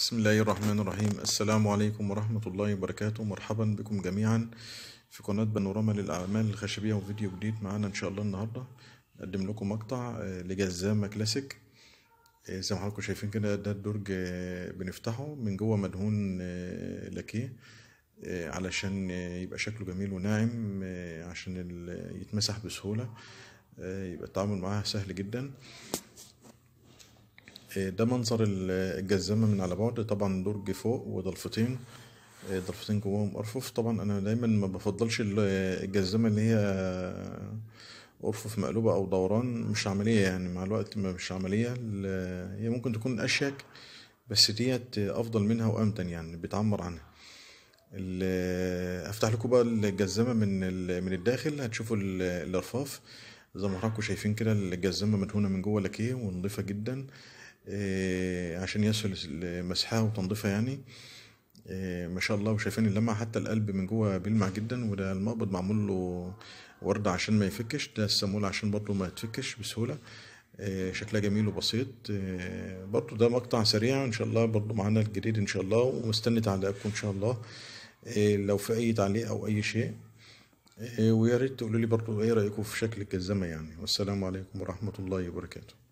بسم الله الرحمن الرحيم السلام عليكم ورحمة الله وبركاته مرحبا بكم جميعا في قناة بانوراما للأعمال الخشبية وفيديو جديد معانا إن شاء الله النهاردة نقدم لكم مقطع لجزامة كلاسيك زي ما حضراتكم شايفين كده ده الدرج بنفتحه من جوه مدهون لاكيه علشان يبقى شكله جميل وناعم عشان يتمسح بسهولة يبقى التعامل معاها سهل جدا إيه، ده منظر الجزامة من على بعد طبعا درج فوق وضلفتين إيه، ضلفتين جواهم أرفف طبعا أنا دايما ما بفضلش الجزامة اللي هي أرفف مقلوبة أو دوران مش عملية يعني مع الوقت مش عملية هي ممكن تكون أشيك بس ديت أفضل منها وأمتن يعني بتعمر عنها افتح لكم بقى الجزامه من من الداخل هتشوفوا الأرفاف زي ما حضراتكم شايفين كده الجزامه مدهونه من جوه لكيه ونضيفه جدا آه، عشان يسهل مسحها وتنظيفها يعني آه، ما شاء الله وشايفين اللمع حتى القلب من جوه بيلمع جدا وده المقبض معمول له وردة عشان ما يفكش ده السمول عشان برضه ما يتفكش بسهولة آه، شكلها جميل وبسيط برضه ده مقطع سريع ان شاء الله برضه معانا الجديد ان شاء الله ومستني تعليقاتكم ان شاء الله لو في اي تعليق او اي شيء ويا ريت تقولوا لي برضه ايه رايكم في شكل الجزمه يعني والسلام عليكم ورحمه الله وبركاته